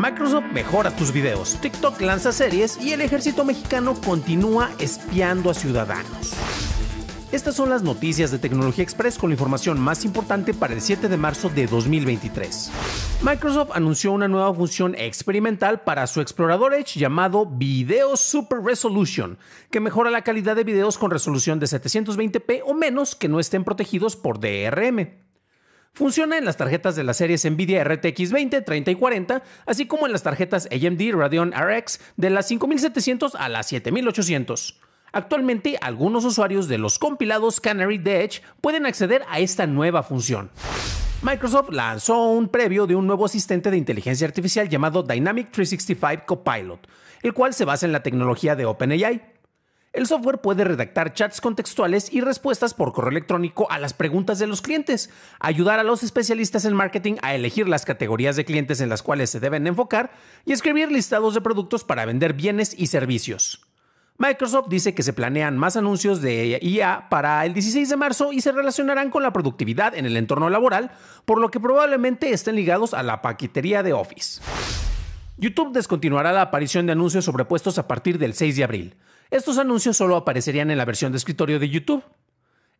Microsoft mejora tus videos, TikTok lanza series y el ejército mexicano continúa espiando a ciudadanos. Estas son las noticias de Tecnología Express con la información más importante para el 7 de marzo de 2023. Microsoft anunció una nueva función experimental para su explorador Edge llamado Video Super Resolution, que mejora la calidad de videos con resolución de 720p o menos que no estén protegidos por DRM. Funciona en las tarjetas de las series Nvidia RTX 20, 30 y 40, así como en las tarjetas AMD Radeon RX de las 5700 a las 7800. Actualmente, algunos usuarios de los compilados Canary de Edge pueden acceder a esta nueva función. Microsoft lanzó un previo de un nuevo asistente de inteligencia artificial llamado Dynamic 365 Copilot, el cual se basa en la tecnología de OpenAI. El software puede redactar chats contextuales y respuestas por correo electrónico a las preguntas de los clientes, ayudar a los especialistas en marketing a elegir las categorías de clientes en las cuales se deben enfocar y escribir listados de productos para vender bienes y servicios. Microsoft dice que se planean más anuncios de IA e para el 16 de marzo y se relacionarán con la productividad en el entorno laboral, por lo que probablemente estén ligados a la paquetería de Office. YouTube descontinuará la aparición de anuncios sobrepuestos a partir del 6 de abril. Estos anuncios solo aparecerían en la versión de escritorio de YouTube.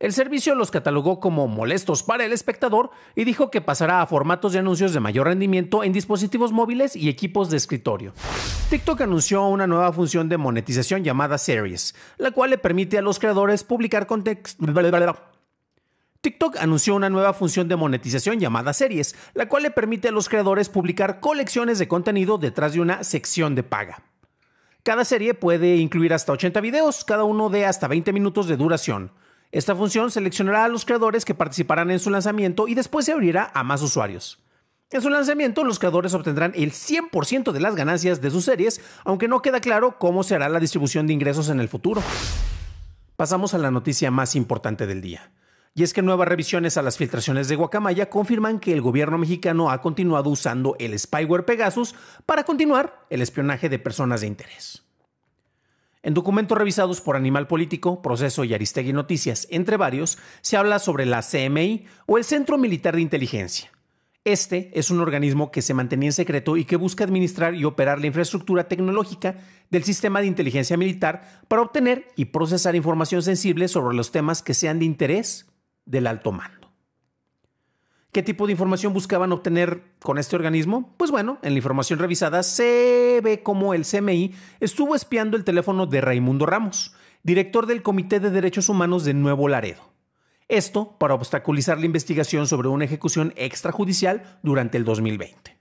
El servicio los catalogó como molestos para el espectador y dijo que pasará a formatos de anuncios de mayor rendimiento en dispositivos móviles y equipos de escritorio. TikTok anunció una nueva función de monetización llamada Series, la cual le permite a los creadores publicar contexto... TikTok anunció una nueva función de monetización llamada Series, la cual le permite a los creadores publicar colecciones de contenido detrás de una sección de paga. Cada serie puede incluir hasta 80 videos, cada uno de hasta 20 minutos de duración. Esta función seleccionará a los creadores que participarán en su lanzamiento y después se abrirá a más usuarios. En su lanzamiento, los creadores obtendrán el 100% de las ganancias de sus series, aunque no queda claro cómo se hará la distribución de ingresos en el futuro. Pasamos a la noticia más importante del día. Y es que nuevas revisiones a las filtraciones de Guacamaya confirman que el gobierno mexicano ha continuado usando el spyware Pegasus para continuar el espionaje de personas de interés. En documentos revisados por Animal Político, Proceso y Aristegui Noticias, entre varios, se habla sobre la CMI o el Centro Militar de Inteligencia. Este es un organismo que se mantenía en secreto y que busca administrar y operar la infraestructura tecnológica del sistema de inteligencia militar para obtener y procesar información sensible sobre los temas que sean de interés del alto mando. ¿Qué tipo de información buscaban obtener con este organismo? Pues bueno, en la información revisada se ve cómo el CMI estuvo espiando el teléfono de Raimundo Ramos, director del Comité de Derechos Humanos de Nuevo Laredo. Esto para obstaculizar la investigación sobre una ejecución extrajudicial durante el 2020.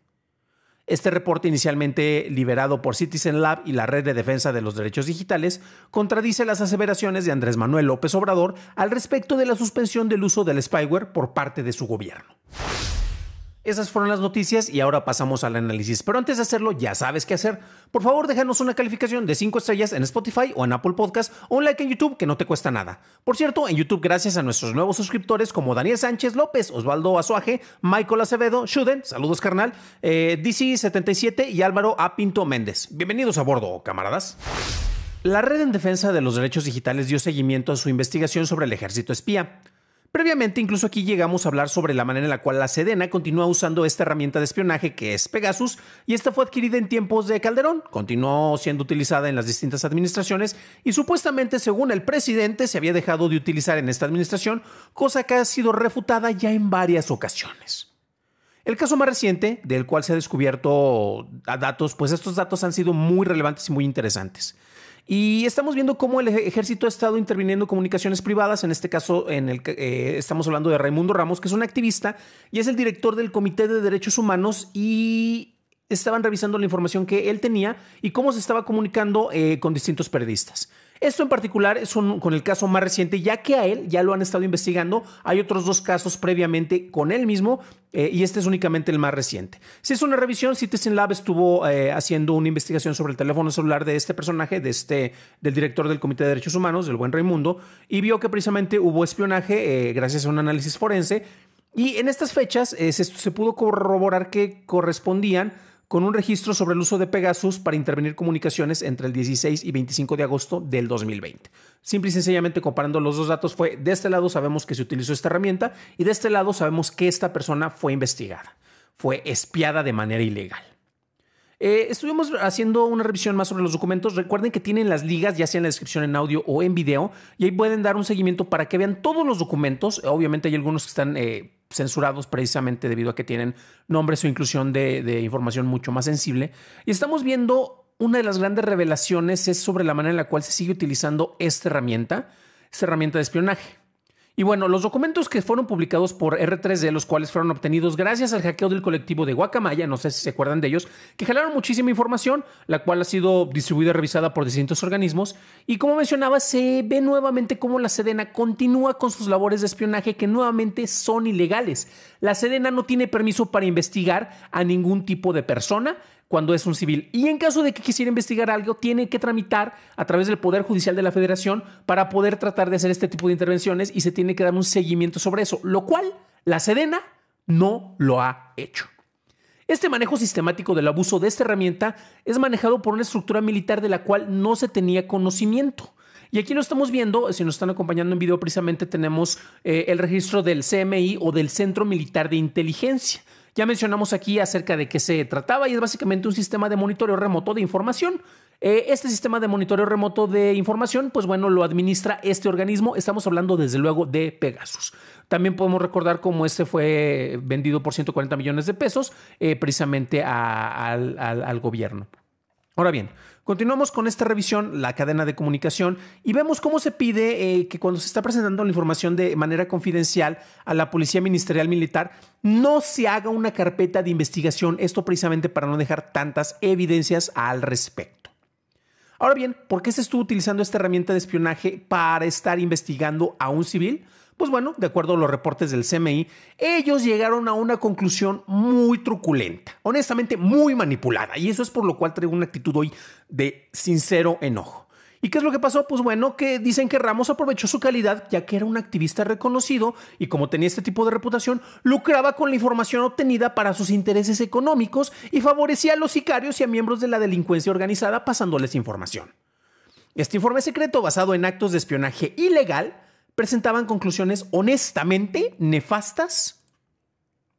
Este reporte, inicialmente liberado por Citizen Lab y la Red de Defensa de los Derechos Digitales, contradice las aseveraciones de Andrés Manuel López Obrador al respecto de la suspensión del uso del spyware por parte de su gobierno. Esas fueron las noticias y ahora pasamos al análisis. Pero antes de hacerlo, ya sabes qué hacer. Por favor, déjanos una calificación de 5 estrellas en Spotify o en Apple Podcast o un like en YouTube que no te cuesta nada. Por cierto, en YouTube, gracias a nuestros nuevos suscriptores como Daniel Sánchez López, Osvaldo Azuaje, Michael Acevedo, Shuden, saludos carnal, eh, DC77 y Álvaro A. Pinto Méndez. Bienvenidos a bordo, camaradas. La Red en Defensa de los Derechos Digitales dio seguimiento a su investigación sobre el ejército espía. Previamente, incluso aquí llegamos a hablar sobre la manera en la cual la Sedena continúa usando esta herramienta de espionaje que es Pegasus, y esta fue adquirida en tiempos de Calderón, continuó siendo utilizada en las distintas administraciones y supuestamente, según el presidente, se había dejado de utilizar en esta administración, cosa que ha sido refutada ya en varias ocasiones. El caso más reciente, del cual se ha descubierto datos, pues estos datos han sido muy relevantes y muy interesantes. Y estamos viendo cómo el ejército ha estado interviniendo comunicaciones privadas, en este caso en el que eh, estamos hablando de Raimundo Ramos, que es un activista y es el director del Comité de Derechos Humanos y estaban revisando la información que él tenía y cómo se estaba comunicando eh, con distintos periodistas. Esto en particular es con el caso más reciente, ya que a él ya lo han estado investigando. Hay otros dos casos previamente con él mismo eh, y este es únicamente el más reciente. Si es una revisión, Citizen Lab estuvo eh, haciendo una investigación sobre el teléfono celular de este personaje, de este, del director del Comité de Derechos Humanos, del buen Raimundo, y vio que precisamente hubo espionaje gracias a un análisis forense. Y en estas fechas se pudo corroborar que correspondían con un registro sobre el uso de Pegasus para intervenir comunicaciones entre el 16 y 25 de agosto del 2020. Simple y sencillamente comparando los dos datos fue, de este lado sabemos que se utilizó esta herramienta y de este lado sabemos que esta persona fue investigada, fue espiada de manera ilegal. Eh, estuvimos haciendo una revisión más sobre los documentos. Recuerden que tienen las ligas, ya sea en la descripción en audio o en video, y ahí pueden dar un seguimiento para que vean todos los documentos. Obviamente hay algunos que están eh, censurados precisamente debido a que tienen nombres o inclusión de, información mucho más sensible. Y estamos viendo una de las grandes revelaciones es sobre la manera en la cual se sigue utilizando esta herramienta, esta herramienta de espionaje. Y bueno, los documentos que fueron publicados por R3D, los cuales fueron obtenidos gracias al hackeo del colectivo de Guacamaya, no sé si se acuerdan de ellos, que jalaron muchísima información, la cual ha sido distribuida y revisada por distintos organismos. Y como mencionaba, se ve nuevamente cómo la Sedena continúa con sus labores de espionaje que nuevamente son ilegales. La Sedena no tiene permiso para investigar a ningún tipo de persona, cuando es un civil. Y en caso de que quisiera investigar algo, tiene que tramitar a través del Poder Judicial de la Federación para poder tratar de hacer este tipo de intervenciones y se tiene que dar un seguimiento sobre eso, lo cual la Sedena no lo ha hecho. Este manejo sistemático del abuso de esta herramienta es manejado por una estructura militar de la cual no se tenía conocimiento. Y aquí lo estamos viendo, si nos están acompañando en video, precisamente tenemos eh, el registro del CMI o del Centro Militar de Inteligencia. Ya mencionamos aquí acerca de qué se trataba y es básicamente un sistema de monitoreo remoto de información. Eh, este sistema de monitoreo remoto de información, pues bueno, lo administra este organismo. Estamos hablando desde luego de Pegasus. También podemos recordar cómo este fue vendido por 140 millones de pesos eh, precisamente al gobierno. Ahora bien, continuamos con esta revisión, la cadena de comunicación, y vemos cómo se pide eh, que cuando se está presentando la información de manera confidencial a la Policía Ministerial Militar, no se haga una carpeta de investigación, esto precisamente para no dejar tantas evidencias al respecto. Ahora bien, ¿por qué se estuvo utilizando esta herramienta de espionaje para estar investigando a un civil? Pues bueno, de acuerdo a los reportes del CMI, ellos llegaron a una conclusión muy truculenta, honestamente muy manipulada, y eso es por lo cual traigo una actitud hoy de sincero enojo. ¿Y qué es lo que pasó? Pues bueno, que dicen que Ramos aprovechó su calidad ya que era un activista reconocido y como tenía este tipo de reputación, lucraba con la información obtenida para sus intereses económicos y favorecía a los sicarios y a miembros de la delincuencia organizada pasándoles información. Este informe secreto basado en actos de espionaje ilegal presentaban conclusiones honestamente nefastas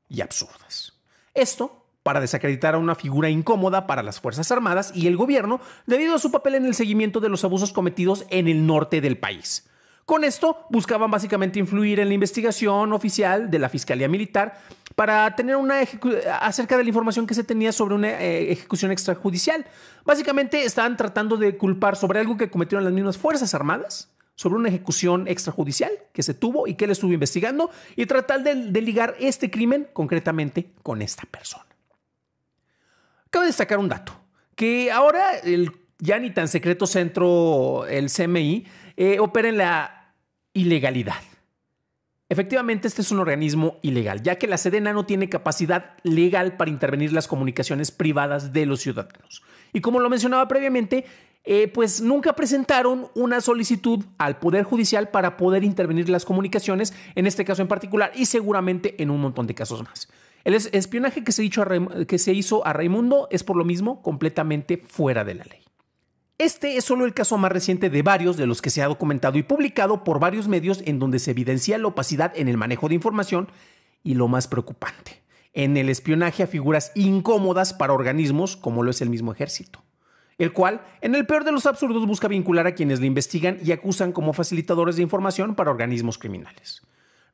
y absurdas. Esto para desacreditar a una figura incómoda para las Fuerzas Armadas y el gobierno debido a su papel en el seguimiento de los abusos cometidos en el norte del país. Con esto buscaban básicamente influir en la investigación oficial de la Fiscalía Militar para tener una acerca de la información que se tenía sobre una eh, ejecución extrajudicial. Básicamente estaban tratando de culpar sobre algo que cometieron las mismas Fuerzas Armadas, sobre una ejecución extrajudicial que se tuvo y que él estuvo investigando y tratar de ligar este crimen concretamente con esta persona. Cabe destacar un dato, que ahora el ya ni tan secreto centro, el CMI, eh, opera en la ilegalidad. Efectivamente, este es un organismo ilegal, ya que la Sedena no tiene capacidad legal para intervenir las comunicaciones privadas de los ciudadanos. Y como lo mencionaba previamente, eh, pues nunca presentaron una solicitud al Poder Judicial para poder intervenir las comunicaciones, en este caso en particular, y seguramente en un montón de casos más. El espionaje que se, hizo a Raimundo es por lo mismo completamente fuera de la ley. Este es solo el caso más reciente de varios de los que se ha documentado y publicado por varios medios en donde se evidencia la opacidad en el manejo de información y lo más preocupante, en el espionaje a figuras incómodas para organismos como lo es el mismo ejército, el cual, en el peor de los absurdos, busca vincular a quienes lo investigan y acusan como facilitadores de información para organismos criminales.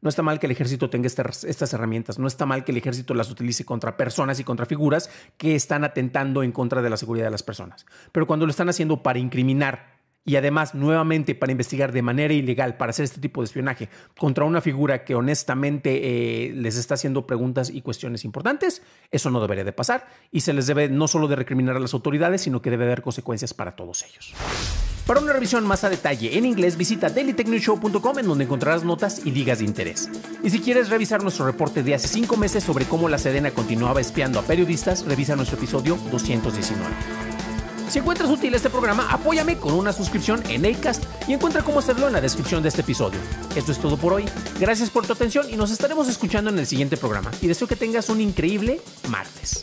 No está mal que el ejército tenga este estas, herramientas, no está mal que el ejército las utilice contra personas y contra figuras que están atentando en contra de la seguridad de las personas. Pero cuando lo están haciendo para incriminar y además nuevamente para investigar de manera ilegal, para hacer este tipo de espionaje contra una figura que honestamente eh, les está haciendo preguntas y cuestiones importantes, eso no debería de pasar y se les debe no solo de recriminar a las autoridades, sino que debe haber consecuencias para todos ellos. Para una revisión más a detalle en inglés, visita dailytechnewshow.com en donde encontrarás notas y ligas de interés. Y si quieres revisar nuestro reporte de hace 5 meses sobre cómo la Sedena continuaba espiando a periodistas, revisa nuestro episodio 219. Si encuentras útil este programa, apóyame con una suscripción en Acast y encuentra cómo hacerlo en la descripción de este episodio. Esto es todo por hoy. Gracias por tu atención y nos estaremos escuchando en el siguiente programa. Y deseo que tengas un increíble martes.